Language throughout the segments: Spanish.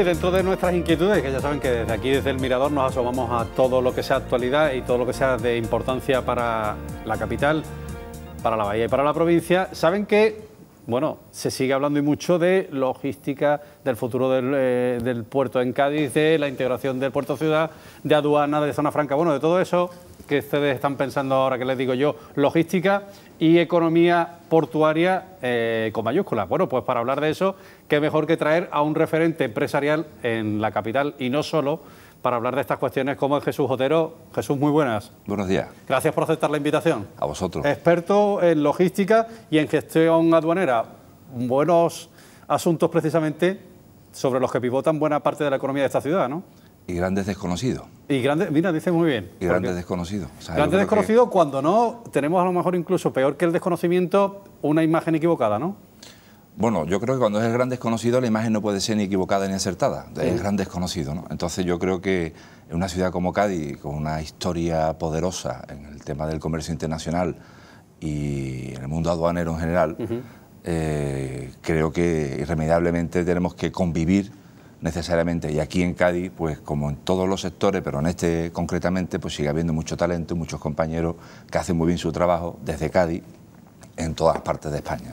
y dentro de nuestras inquietudes, que ya saben que desde aquí, desde el Mirador, nos asomamos a todo lo que sea actualidad y todo lo que sea de importancia para la capital, para la bahía y para la provincia, saben que, bueno, se sigue hablando y mucho de logística, del futuro del, eh, del puerto en Cádiz, de la integración del puerto ciudad, de aduana, de zona franca, bueno, de todo eso que ustedes están pensando ahora que les digo yo, logística, y economía portuaria eh, con mayúsculas. Bueno, pues para hablar de eso, qué mejor que traer a un referente empresarial en la capital y no solo para hablar de estas cuestiones como es Jesús Otero. Jesús, muy buenas. Buenos días. Gracias por aceptar la invitación. A vosotros. Experto en logística y en gestión aduanera. Buenos asuntos precisamente sobre los que pivotan buena parte de la economía de esta ciudad, ¿no? Y grandes desconocidos. Y grandes, mira, dice muy bien. Y grandes desconocidos. grandes desconocidos cuando no tenemos a lo mejor incluso peor que el desconocimiento una imagen equivocada, ¿no? Bueno, yo creo que cuando es el gran desconocido la imagen no puede ser ni equivocada ni acertada, es el gran desconocido, ¿no? Entonces yo creo que en una ciudad como Cádiz, con una historia poderosa en el tema del comercio internacional y en el mundo aduanero en general, eh, creo que irremediablemente tenemos que convivir necesariamente. Y aquí en Cádiz, pues como en todos los sectores, pero en este concretamente, pues sigue habiendo mucho talento, y muchos compañeros que hacen muy bien su trabajo desde Cádiz en todas partes de España.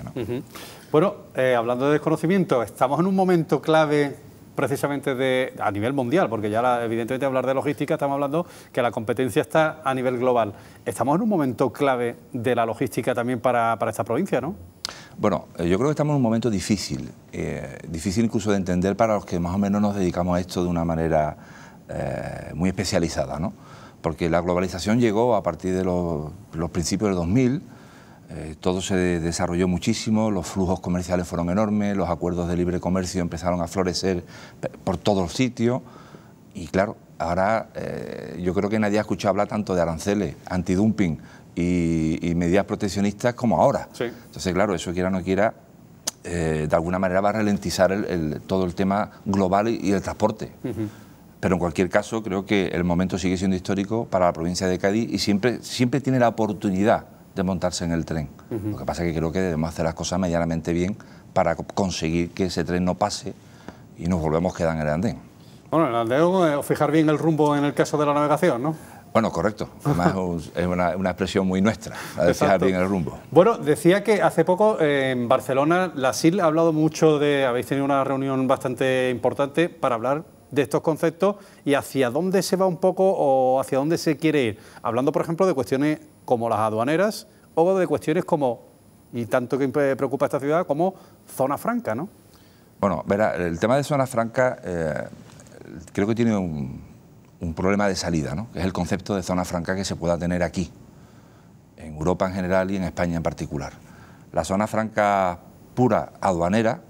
Bueno, eh, hablando de desconocimiento, estamos en un momento clave precisamente de, a nivel mundial, porque ya evidentemente hablar de logística estamos hablando que la competencia está a nivel global. Estamos en un momento clave de la logística también para esta provincia, ¿no? Bueno, eh, yo creo que estamos en un momento difícil, eh, difícil incluso de entender para los que más o menos nos dedicamos a esto de una manera eh, muy especializada, ¿no? Porque la globalización llegó a partir de los, principios del 2000, todo se desarrolló muchísimo, los flujos comerciales fueron enormes, los acuerdos de libre comercio empezaron a florecer por todos sitios y claro, ahora yo creo que nadie ha escuchado hablar tanto de aranceles, antidumping, y, medidas proteccionistas como ahora. Entonces, claro, eso quiera o no quiera, eh, de alguna manera va a ralentizar todo el tema global y, el transporte. Pero en cualquier caso, creo que el momento sigue siendo histórico para la provincia de Cádiz y siempre, siempre tiene la oportunidad de montarse en el tren. Lo que pasa es que creo que debemos hacer las cosas medianamente bien para conseguir que ese tren no pase y nos volvemos a quedar en el andén. Bueno, el andén eh, o fijar bien el rumbo en el caso de la navegación, ¿no? Bueno, correcto. es una, expresión muy nuestra, la bien el rumbo. Bueno, decía que hace poco en Barcelona la SIL ha hablado mucho de, habéis tenido una reunión bastante importante para hablar de estos conceptos y hacia dónde se va un poco o hacia dónde se quiere ir. Hablando, por ejemplo, de cuestiones como las aduaneras o de cuestiones como, y tanto que preocupa a esta ciudad, como zona franca, ¿no? Bueno, verá, el tema de zona franca eh, creo que tiene un un problema de salida, ¿no? que es el concepto de zona franca que se pueda tener aquí, en Europa en general y en España en particular. La zona franca pura aduanera,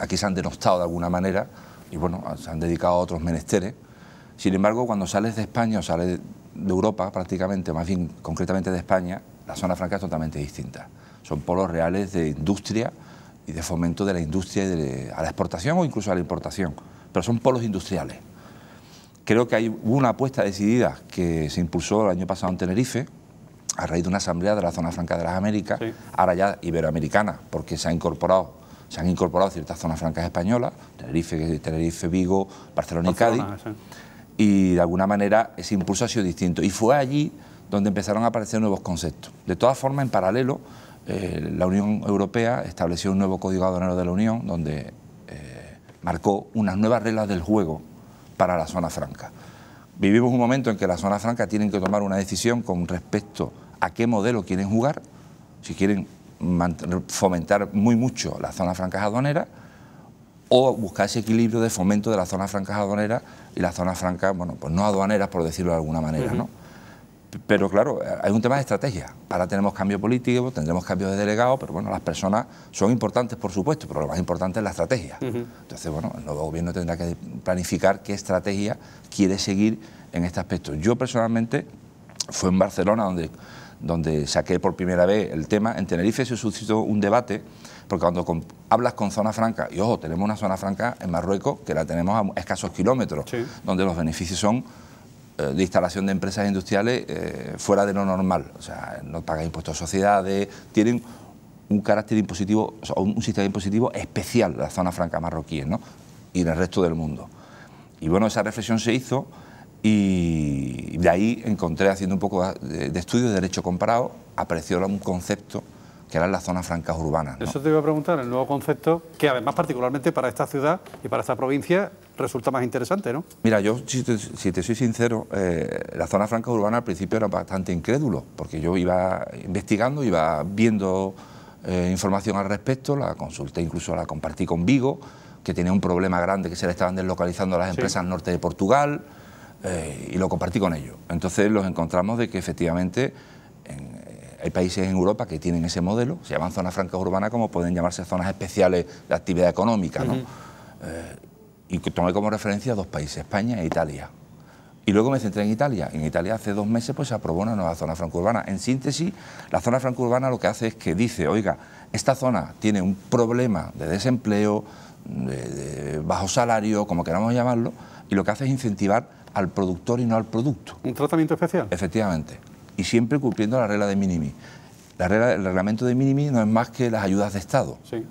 aquí se han denostado de alguna manera y bueno, se han dedicado a otros menesteres. Sin embargo, cuando sales de España o sales de Europa prácticamente, más bien concretamente de España, la zona franca es totalmente distinta. Son polos reales de industria y de fomento de la industria de, a la exportación o incluso a la importación, pero son polos industriales Creo que hay una apuesta decidida que se impulsó el año pasado en Tenerife, a raíz de una asamblea de la zona franca de las Américas, ahora ya iberoamericana, porque se ha incorporado se han incorporado ciertas zonas francas españolas, Tenerife, Tenerife Vigo, Barcelona, y Cádiz, y de alguna manera ese impulso ha sido distinto. Y fue allí donde empezaron a aparecer nuevos conceptos. De todas formas, en paralelo, eh, la Unión Europea estableció un nuevo código aduanero de la Unión, donde eh, marcó unas nuevas reglas del juego para la zona franca. Vivimos un momento en que la zona franca tienen que tomar una decisión con respecto a qué modelo quieren jugar, si quieren fomentar muy mucho ...la zona franca aduanera... o buscar ese equilibrio de fomento de la zona franca aduanera... y la zona franca, bueno, pues no aduaneras, por decirlo de alguna manera, ¿no? Pero claro, hay un tema de estrategia. Ahora tenemos cambio político, tendremos cambios de delegado, pero bueno, las personas son importantes, por supuesto, pero lo más importante es la estrategia. Entonces, bueno, el nuevo gobierno tendrá que planificar qué estrategia quiere seguir en este aspecto. Yo personalmente, fue en Barcelona donde, donde saqué por primera vez el tema, en Tenerife se suscitó un debate, porque cuando hablas con zona franca, y ojo, tenemos una zona franca en Marruecos que la tenemos a escasos kilómetros, donde los beneficios son eh, de instalación de empresas industriales eh, fuera de lo normal. O sea, no pagan impuestos a sociedades, tienen un carácter impositivo, o un sistema impositivo especial la zona franca marroquí, ¿no? y en el resto del mundo. Y bueno, esa reflexión se hizo y de ahí encontré, haciendo un poco de, estudio de derecho comparado, apareció un concepto que era la zona franca urbana, ¿no? Eso te iba a preguntar, el nuevo concepto, que además particularmente para esta ciudad y para esta provincia resulta más interesante, ¿no? Mira, yo, si te, soy sincero, eh, la zona franca urbana al principio era bastante incrédulo, porque yo iba investigando, iba viendo eh, información al respecto, la consulté, incluso la compartí con Vigo, que tenía un problema grande que se le estaban deslocalizando las empresas norte de Portugal, eh, y lo compartí con ellos. Entonces los encontramos de que efectivamente hay países en Europa que tienen ese modelo, se llaman zonas francas urbanas como pueden llamarse zonas especiales de actividad económica, ¿no? y tomé como referencia dos países, España e Italia. Y luego me centré en Italia. En Italia hace dos meses pues, se aprobó una nueva zona francourbana. En síntesis, la zona francourbana lo que hace es que dice, oiga, esta zona tiene un problema de desempleo, de, bajo salario, como queramos llamarlo, y lo que hace es incentivar al productor y no al producto. ¿Un tratamiento especial? Efectivamente. Y siempre cumpliendo la regla de Minimi... La regla, el reglamento de Minimi... no es más que las ayudas de Estado. Sí.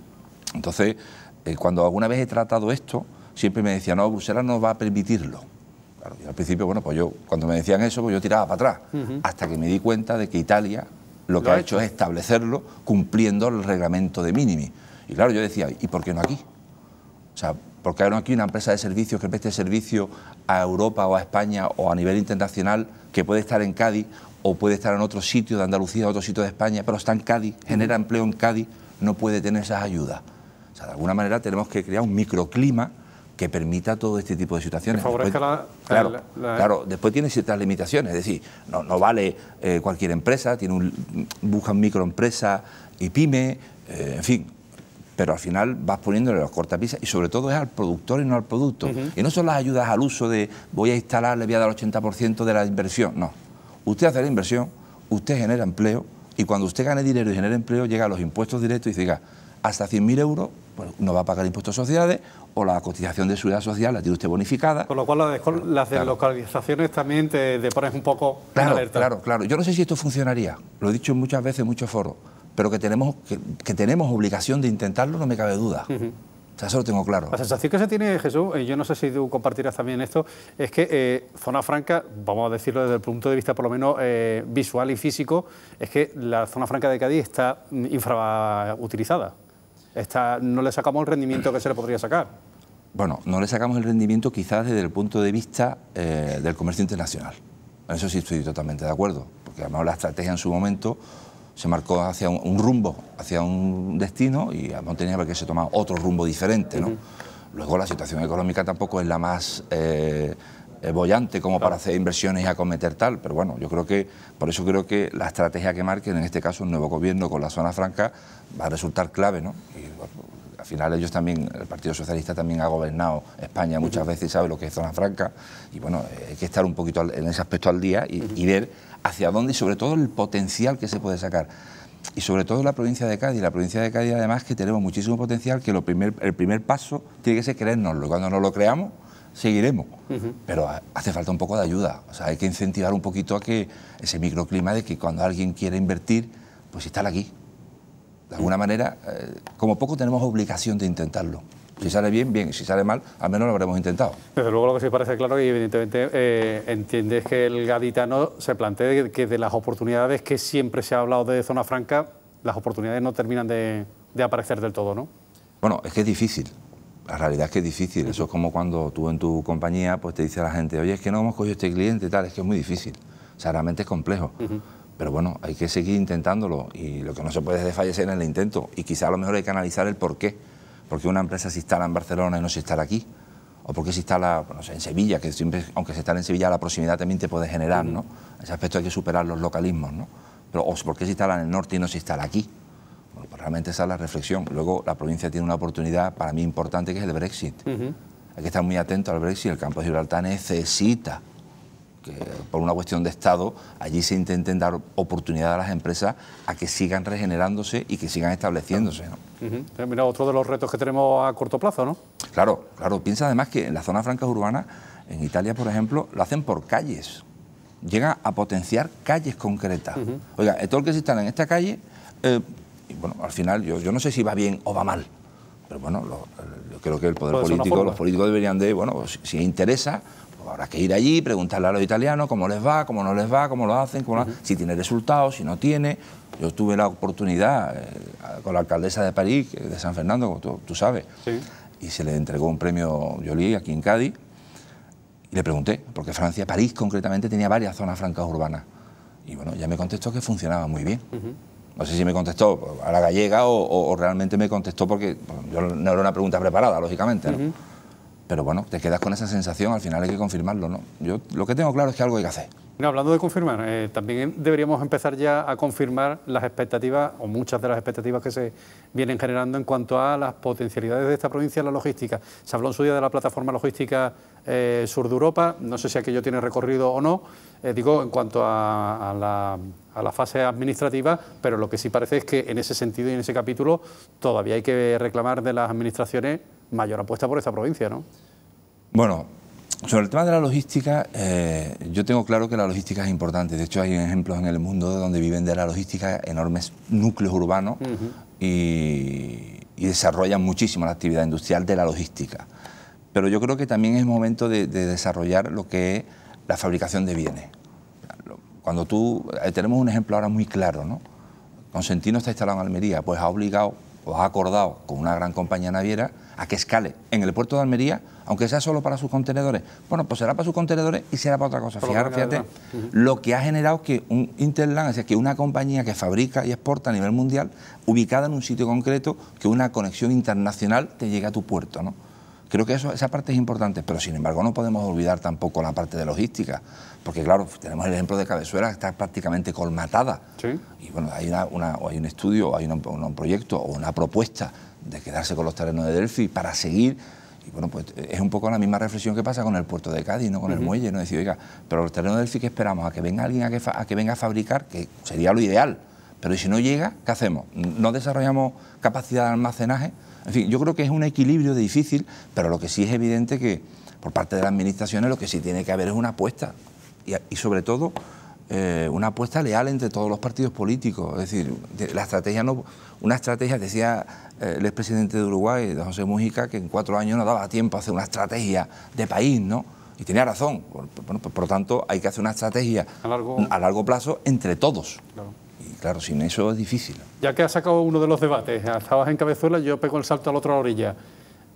Entonces, eh, cuando alguna vez he tratado esto, siempre me decían, no, Bruselas no va a permitirlo. al principio, bueno, pues yo, cuando me decían eso, pues yo tiraba para atrás, hasta que me di cuenta de que Italia lo que ha hecho? es establecerlo cumpliendo el reglamento de mínimi. Y claro, yo decía, ¿y por qué no aquí? O sea, ¿por qué no aquí una empresa de servicios que preste servicio a Europa o a España o a nivel internacional que puede estar en Cádiz o puede estar en otro sitio de Andalucía, otro sitio de España, pero está en Cádiz, genera empleo en Cádiz, no puede tener esas ayudas? O sea, de alguna manera tenemos que crear un microclima que permita todo este tipo de situaciones. Que favorezca la, claro, claro, después tiene ciertas limitaciones, es decir, no, no vale eh, cualquier empresa, tiene un, buscan microempresa y pyme, eh, en fin, pero al final vas poniéndole los cortapisas y sobre todo es al productor y no al producto. Y no son las ayudas al uso de voy a instalar, le voy a dar el 80% de la inversión, no. Usted hace la inversión, usted genera empleo y cuando usted gane dinero y genera empleo llega a los impuestos directos y diga, hasta 100.000 euros no va a pagar impuestos sociales sociedades o la cotización de seguridad social la tiene usted bonificada. Con lo cual las, deslocalizaciones también te, pones un poco claro, en alerta. Claro, claro. Yo no sé si esto funcionaría, lo he dicho muchas veces en muchos foros, pero que tenemos, que, tenemos obligación de intentarlo no me cabe duda. O sea, eso lo tengo claro. La sensación que se tiene, Jesús, y yo no sé si tú compartirás también esto, es que eh, Zona Franca, vamos a decirlo desde el punto de vista por lo menos eh, visual y físico, es que la Zona Franca de Cádiz está infrautilizada no le sacamos el rendimiento que se le podría sacar. Bueno, no le sacamos el rendimiento quizás desde el punto de vista eh, del comercio internacional. En eso sí estoy totalmente de acuerdo, porque además la estrategia en su momento se marcó hacia un, rumbo, hacia un destino y no tenía que se tomar otro rumbo diferente. ¿no? Luego la situación económica tampoco es la más... Eh, bollante como para hacer inversiones y acometer tal, pero bueno, yo creo que, por eso creo que la estrategia que marquen, en este caso un nuevo gobierno con la zona franca, va a resultar clave, ¿no? al final ellos también, el Partido Socialista también ha gobernado España muchas veces y sabe lo que es zona franca, y bueno, hay que estar un poquito en ese aspecto al día y, ver hacia dónde y sobre todo el potencial que se puede sacar y sobre todo la provincia de Cádiz. La provincia de Cádiz, además, que tenemos muchísimo potencial, que lo el primer paso tiene que ser creérnoslo. Cuando no lo creamos, seguiremos. Pero hace falta un poco de ayuda. O sea, hay que incentivar un poquito a que ese microclima de que cuando alguien quiere invertir, pues está aquí. De alguna manera, eh, como poco tenemos obligación de intentarlo. Si sale bien, bien. Si sale mal, al menos lo habremos intentado. Desde luego lo que sí parece claro y evidentemente eh, entiendes que el gaditano se plantea que de las oportunidades que siempre se ha hablado de zona franca, las oportunidades no terminan de, de aparecer del todo, ¿no? Bueno, es que es difícil la realidad es que es difícil. Eso es como cuando tú en tu compañía pues te dice a la gente, oye, es que no hemos cogido este cliente y tal, es que es muy difícil. O sea, realmente es complejo. Pero bueno, hay que seguir intentándolo y lo que no se puede es desfallecer en el intento. Y quizá a lo mejor hay que analizar el por qué. ¿Por una empresa se instala en Barcelona y no se instala aquí? ¿O por qué se instala en Sevilla? Que siempre, aunque se instala en Sevilla, la proximidad también te puede generar, ¿no? Ese aspecto hay que superar los localismos, ¿no? Pero, ¿O por qué se instala en el norte y no se instala aquí? realmente esa es la reflexión. Luego la provincia tiene una oportunidad para mí importante que es el Brexit. Hay que estar muy atento al Brexit. El campo de Gibraltar necesita que por una cuestión de Estado allí se intenten dar oportunidad a las empresas a que sigan regenerándose y que sigan estableciéndose. ¿no? Mira, otro de los retos que tenemos a corto plazo, ¿no? Claro, claro. Piensa además que en las zonas francas urbanas, en Italia, por ejemplo, lo hacen por calles. ...llega a potenciar calles concretas. Oiga, todo el que se está en esta calle... Eh, y bueno, al final yo, no sé si va bien o va mal, pero bueno, eh, yo creo que el poder pues político, los políticos deberían de, bueno, pues, si, interesa, pues habrá que ir allí, preguntarle a los italianos cómo les va, cómo no les va, cómo lo hacen, cómo si tiene resultados, si no tiene. Yo tuve la oportunidad eh, con la alcaldesa de París, de San Fernando, como tú, sabes, y se le entregó un premio Jolie aquí en Cádiz, y le pregunté, porque Francia, París concretamente, tenía varias zonas francas urbanas. Y bueno, ya me contestó que funcionaba muy bien. No sé si me contestó a la gallega o, realmente me contestó porque yo no era una pregunta preparada, lógicamente. Pero bueno, te quedas con esa sensación, al final hay que confirmarlo. ¿no? Yo lo que tengo claro es que algo hay que hacer hablando de confirmar, eh, también em, deberíamos empezar ya a confirmar las expectativas o muchas de las expectativas que se vienen generando en cuanto a las potencialidades de esta provincia en la logística. Se habló en su día de la plataforma logística eh, sur de Europa, no sé si aquello tiene recorrido o no, eh, digo en cuanto a, la, a la fase administrativa, pero lo que sí parece es que en ese sentido y en ese capítulo todavía hay que reclamar de las administraciones mayor apuesta por esta provincia, ¿no? Bueno, sobre el tema de la logística, eh, yo tengo claro que la logística es importante. De hecho, hay ejemplos en el mundo donde viven de la logística enormes núcleos urbanos y, desarrollan muchísimo la actividad industrial de la logística. Pero yo creo que también es momento de, desarrollar lo que es la fabricación de bienes. Cuando tú, eh, tenemos un ejemplo ahora muy claro, ¿no? Consentino está instalado en Almería, pues ha obligado os ha acordado con una gran compañía naviera a que escale en el puerto de Almería, aunque sea solo para sus contenedores. Bueno, pues será para sus contenedores y será para otra cosa. Fijar, fíjate, lo que ha generado que un Interland, es decir, que una compañía que fabrica y exporta a nivel mundial, ubicada en un sitio concreto, que una conexión internacional te llegue a tu puerto, ¿no? Creo que eso, esa parte es importante, pero sin embargo no podemos olvidar tampoco la parte de logística, porque claro, tenemos el ejemplo de Cabezuela, que está prácticamente colmatada. Y bueno, hay, una, hay un estudio, hay un proyecto o una propuesta de quedarse con los terrenos de Delphi para seguir y bueno, pues eh, es un poco la misma reflexión que pasa con el puerto de Cádiz, no con el muelle, no decir, oiga, pero los terrenos de Delfi que esperamos a que venga alguien que, a que venga a fabricar, que sería lo ideal, pero si no llega, ¿qué hacemos? ¿No desarrollamos capacidad de almacenaje? En fin, yo creo que es un equilibrio difícil, pero lo que sí es evidente que por parte de las administraciones lo que sí tiene que haber es una apuesta y, sobre todo eh, una apuesta leal entre todos los partidos políticos. Es decir, la estrategia no, una estrategia, decía eh, el expresidente de Uruguay, José Mujica, que en cuatro años no daba tiempo a hacer una estrategia de país, ¿no? Y tenía razón. Por, lo tanto, hay que hacer una estrategia a largo, a largo plazo entre todos. Claro claro, sin eso es difícil. Ya que has sacado uno de los debates, estabas en Cabezuela, yo pego el salto a la otra orilla.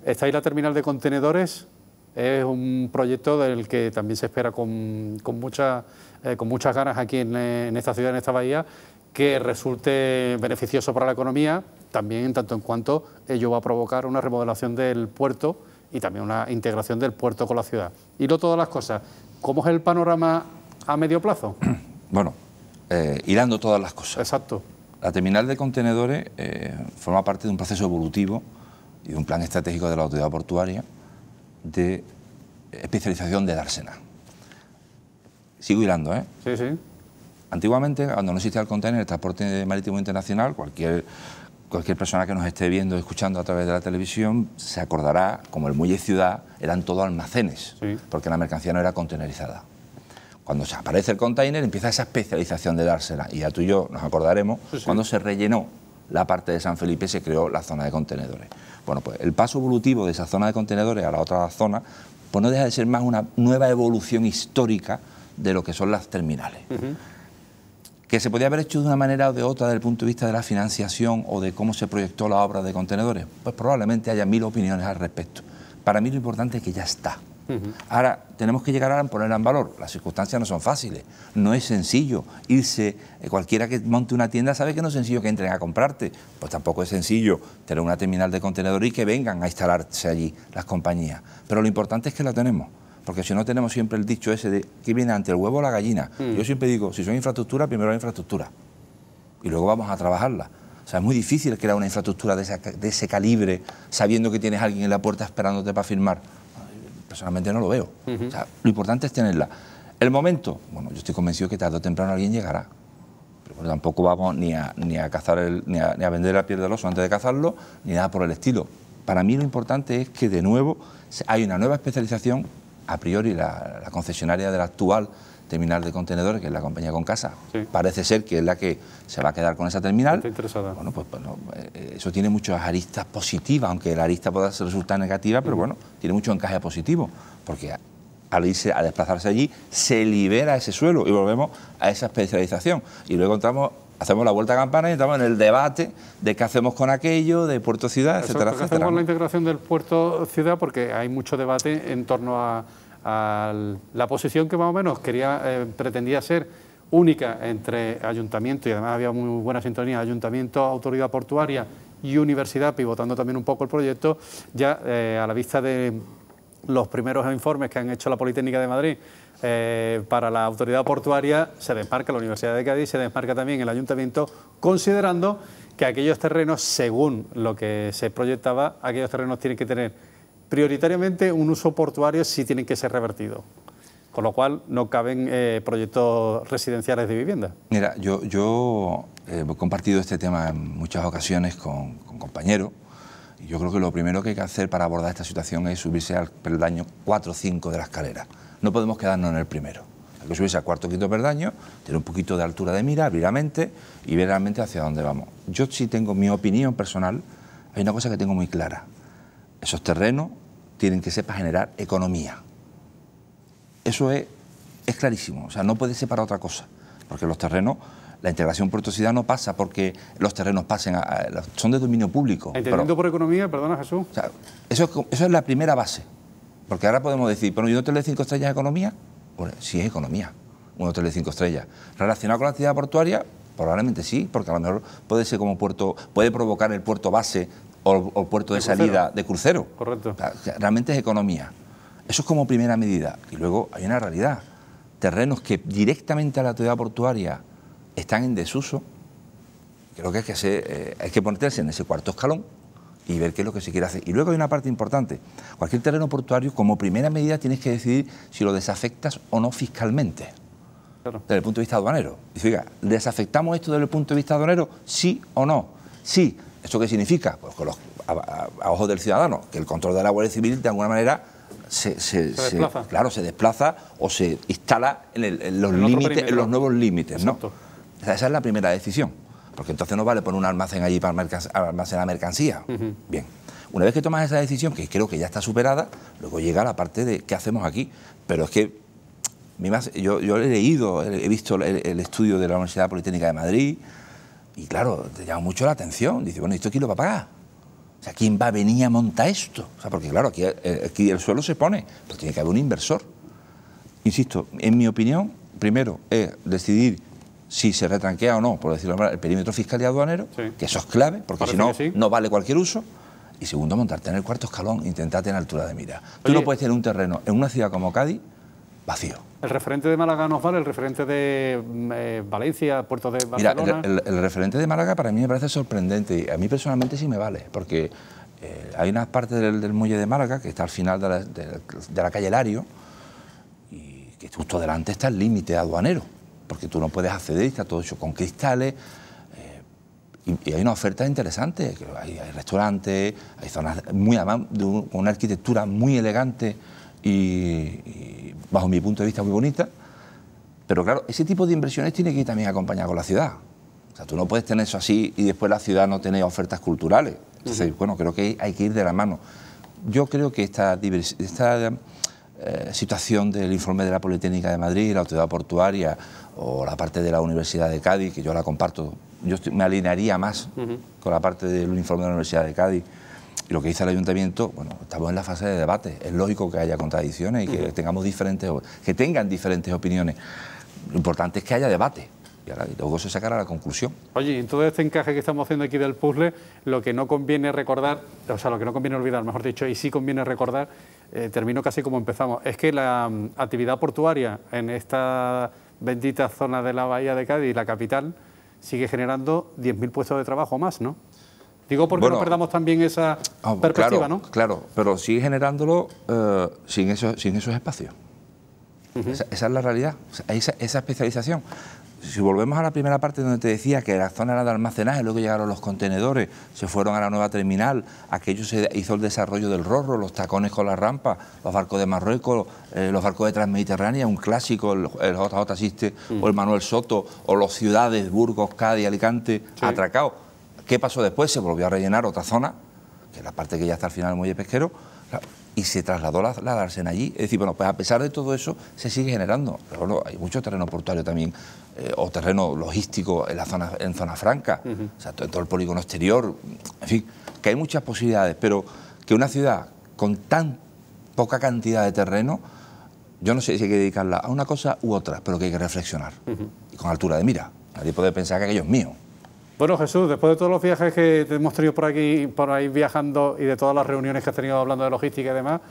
Está ahí la terminal de contenedores, es un proyecto del que también se espera con, eh, con muchas ganas aquí en, en, esta ciudad, en esta bahía, que resulte beneficioso para la economía, también en tanto en cuanto ello va a provocar una remodelación del puerto y también una integración del puerto con la ciudad. Y no todas las cosas. ¿Cómo es el panorama a medio plazo? Bueno, eh, ...hirando todas las cosas. Exacto. La terminal de contenedores eh, forma parte de un proceso evolutivo y de un plan estratégico de la autoridad portuaria de especialización de arsenal. Sigo hilando, ¿eh? Sí, sí. Antiguamente, cuando no existía el contenedor, el transporte marítimo internacional, cualquier, cualquier persona que nos esté viendo, escuchando a través de la televisión, se acordará, como el muelle ciudad, eran todos almacenes, porque la mercancía no era contenerizada. Cuando se aparece el container empieza esa especialización de dársela y a tú y yo nos acordaremos cuando se rellenó la parte de San Felipe se creó la zona de contenedores. Bueno, pues el paso evolutivo de esa zona de contenedores a la otra zona, pues no deja de ser más una nueva evolución histórica de lo que son las terminales. Que se podía haber hecho de una manera o de otra desde el punto de vista de la financiación o de cómo se proyectó la obra de contenedores, pues probablemente haya mil opiniones al respecto. Para mí lo importante es que ya está. Ahora, tenemos que llegar a ponerla en valor. Las circunstancias no son fáciles, no es sencillo irse. Eh, cualquiera que monte una tienda sabe que no es sencillo que entren a comprarte. Pues tampoco es sencillo tener una terminal de contenedor y que vengan a instalarse allí las compañías. Pero lo importante es que la tenemos. Porque si no tenemos siempre el dicho ese de que viene ante el huevo o la gallina. Mm. Yo siempre digo, si son infraestructura, primero la infraestructura. Y luego vamos a trabajarla. O sea, es muy difícil crear una infraestructura de, ese calibre sabiendo que tienes alguien en la puerta esperándote para firmar personalmente no lo veo. lo importante es tenerla. El momento, bueno, yo estoy convencido que tarde o temprano alguien llegará. Pero tampoco vamos ni a, ni a cazar el, ni, a, ni, a, vender la piel del oso antes de cazarlo, ni nada por el estilo. Para mí lo importante es que de nuevo hay una nueva especialización, a priori la, la concesionaria de la actual terminal de contenedores, que es la compañía con casa, parece ser que es la que se va a quedar con esa terminal. interesada. Bueno, pues, bueno, pues, eh, eso tiene muchas aristas positivas, aunque la arista pueda resultar negativa, pero bueno, tiene mucho encaje positivo, porque al irse, a desplazarse allí, se libera ese suelo y volvemos a esa especialización. Y luego entramos hacemos la vuelta a campana y estamos en el debate de qué hacemos con aquello, de puerto ciudad, etcétera, etcétera, ¿Qué Hacemos la integración del puerto ciudad porque hay mucho debate en torno a a la posición que más o menos quería, eh, pretendía ser única entre ayuntamiento, y además había muy buena sintonía, ayuntamiento, autoridad portuaria y universidad, pivotando también un poco el proyecto, ya eh, a la vista de los primeros informes que han hecho la Politécnica de Madrid eh, para la autoridad portuaria, se desmarca la Universidad de Cádiz, se desmarca también el ayuntamiento, considerando que aquellos terrenos, según lo que se proyectaba, aquellos terrenos tienen que tener prioritariamente un uso portuario sí tiene que ser revertido... Con lo cual no caben eh, proyectos residenciales de vivienda. Mira, yo, eh, he compartido este tema en muchas ocasiones con, compañeros. Y yo creo que lo primero que hay que hacer para abordar esta situación es subirse al peldaño 4 o 5 de la escalera. No podemos quedarnos en el primero. Hay que subirse al cuarto o quinto peldaño, tener un poquito de altura de mira, abrir y ver realmente hacia dónde vamos. Yo sí tengo mi opinión personal, hay una cosa que tengo muy clara. Esos terrenos tienen que ser para generar economía. Eso es, es clarísimo, o sea, no puede ser para otra cosa, porque los terrenos la integración puerto-ciudad no pasa porque los terrenos pasen, a, son de dominio público. Entendiendo por economía, perdona Jesús. eso, es la primera base, porque ahora podemos decir, pero ¿y un hotel de cinco estrellas es economía? Bueno, sí es economía, un hotel de cinco estrellas. Relacionado con la ciudad portuaria, probablemente sí, porque a lo mejor puede ser como puerto, puede provocar el puerto base o, o puerto de, salida de crucero. Correcto. Realmente es economía. Eso es como primera medida. Y luego hay una realidad. Terrenos que directamente a la autoridad portuaria están en desuso, creo que, es que eh, hay que ponerse en ese cuarto escalón y ver qué es lo que se quiere hacer. Y luego hay una parte importante. Cualquier terreno portuario, como primera medida, tienes que decidir si lo desafectas o no fiscalmente. Claro. Desde el punto de vista aduanero. Dice, oiga, ¿desafectamos esto desde el punto de vista aduanero? Sí o no. Sí, ¿Eso qué significa? Pues con los, a, ojos del ciudadano, que el control de la Guardia Civil de alguna manera se, desplaza. claro, se desplaza o se instala en, los, límites, en los nuevos límites. esa es la primera decisión, porque entonces no vale poner un almacén allí para almacenar mercancía. Bien. Una vez que tomas esa decisión, que creo que ya está superada, luego llega la parte de qué hacemos aquí. Pero es que yo, he leído, he visto el estudio de la Universidad Politécnica de Madrid, y claro, te llama mucho la atención. Dice, bueno, esto quién lo va a pagar? O sea, ¿quién va a venir a montar esto? O sea, porque claro, eh, aquí, el suelo se pone, pero tiene que haber un inversor. Insisto, en mi opinión, primero es decidir si se retranquea o no, por decirlo mal, el perímetro fiscal y aduanero, que eso es clave, porque si no, no vale cualquier uso. Y segundo, montarte en el cuarto escalón, intentarte en altura de mira. Tú no puedes tener un terreno en una ciudad como Cádiz vacío. El referente de Málaga nos vale, el referente de mm, eh, Valencia, Puerto de Barcelona. Mira, el, referente de Málaga para mí me parece sorprendente y a mí personalmente sí me vale, porque eh, hay una parte del, muelle de Málaga que está al final de la, calle Elario y que justo delante está el límite aduanero, porque tú no puedes acceder, está todo hecho con cristales. Eh, y, hay una oferta interesante, hay, hay, restaurantes, hay zonas muy con una arquitectura muy elegante y, bajo mi punto de vista muy bonita, pero claro, ese tipo de inversiones tiene que ir también acompañado con la ciudad. O sea, tú no puedes tener eso así y después la ciudad no tiene ofertas culturales. Entonces, bueno, creo que hay que ir de la mano. Yo creo que esta, esta eh, situación del informe de la Politécnica de Madrid, la autoridad portuaria o la parte de la Universidad de Cádiz, que yo la comparto, yo me alinearía más con la parte del informe de la Universidad de Cádiz, y lo que dice el ayuntamiento, bueno, estamos en la fase de debate. Es lógico que haya contradicciones y que tengamos diferentes, que tengan diferentes opiniones. Lo importante es que haya debate. Y luego se sacará la conclusión. Oye, en todo este encaje que estamos haciendo aquí del puzzle, lo que no conviene recordar, o sea, lo que no conviene olvidar, mejor dicho, y sí conviene recordar, eh, termino casi como empezamos, es que la mm, actividad portuaria en esta bendita zona de la bahía de Cádiz, la capital, sigue generando 10.000 puestos de trabajo más, ¿no? Digo porque no perdamos también esa ah, perspectiva, ¿no? Claro, pero sigue generándolo eh, sin, eso, sin esos espacios. esa, es la realidad, esa, especialización. Si volvemos a la primera parte donde te decía que la zona era de almacenaje, luego llegaron los contenedores, se fueron a la nueva terminal, aquello se hizo el desarrollo del rorro, los tacones con la rampa, los barcos de Marruecos, eh, los barcos de Transmediterránea, un clásico, el, JJ Siste o el Manuel Soto, o los ciudades, Burgos, Cádiz, Alicante, atracados ¿Qué pasó después? Se volvió a rellenar otra zona, que es la parte que ya está al final del muelle pesquero, y se trasladó la, la allí. Es decir, bueno, pues a pesar de todo eso, se sigue generando. Pero bueno, hay mucho terreno portuario también, eh, o terreno logístico en la zona, en zona franca, o sea, todo, el polígono exterior, en fin, que hay muchas posibilidades, pero que una ciudad con tan poca cantidad de terreno, yo no sé si hay que dedicarla a una cosa u otra, pero que hay que reflexionar, y con altura de mira. Nadie puede pensar que aquello es mío. Bueno, Jesús, después de todos los viajes que te hemos tenido por aquí, por ahí viajando y de todas las reuniones que has tenido hablando de logística y demás,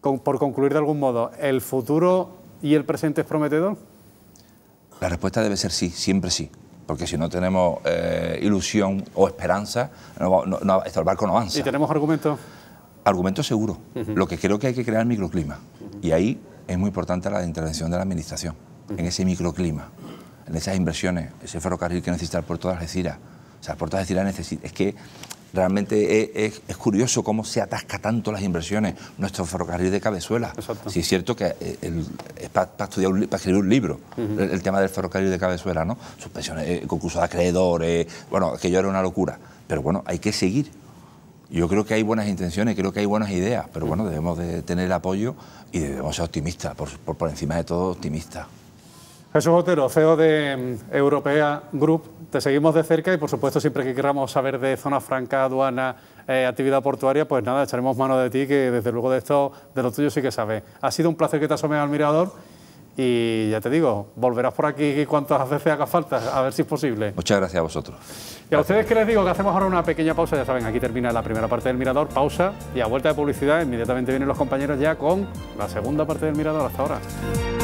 por concluir de algún modo, ¿el futuro y el presente es prometedor? La respuesta debe ser sí, siempre sí porque si no tenemos eh, ilusión o esperanza, no, el barco no avanza. ¿Y tenemos argumentos? Argumentos seguro. Lo que creo que hay que crear microclima. Y ahí es muy importante la intervención de la Administración, en ese microclima en esas inversiones, ese ferrocarril que necesita el puerto de Algeciras. O sea, el puerto de Algeciras necesita... Es que realmente e-, es, curioso cómo se atasca tanto las inversiones. Nuestro ferrocarril de Cabezuela. ...si es cierto que eh, es para, estudiar para escribir un libro, el, tema del ferrocarril de Cabezuela, ¿no? Suspensiones, eh, concursos de acreedores, bueno, que yo era una locura. Pero bueno, hay que seguir. Yo creo que hay buenas intenciones, creo que hay buenas ideas, pero bueno, debemos de tener el apoyo y debemos ser optimistas, por, por encima de todo optimistas. Jesús Otero, CEO de mm, Europea Group, te seguimos de cerca y por supuesto siempre que queramos saber de zona franca, aduana, eh, actividad portuaria, pues nada, echaremos mano de ti que desde luego de esto, de lo tuyo sí que sabes. Ha sido un placer que te asomes al mirador y ya te digo, volverás por aquí cuantas veces haga falta, a ver si es posible. Muchas gracias a vosotros. Y a ustedes que les digo que hacemos ahora una pequeña pausa, ya saben, aquí termina la primera parte del mirador, pausa y a vuelta de publicidad inmediatamente vienen los compañeros ya con la segunda parte del mirador hasta ahora.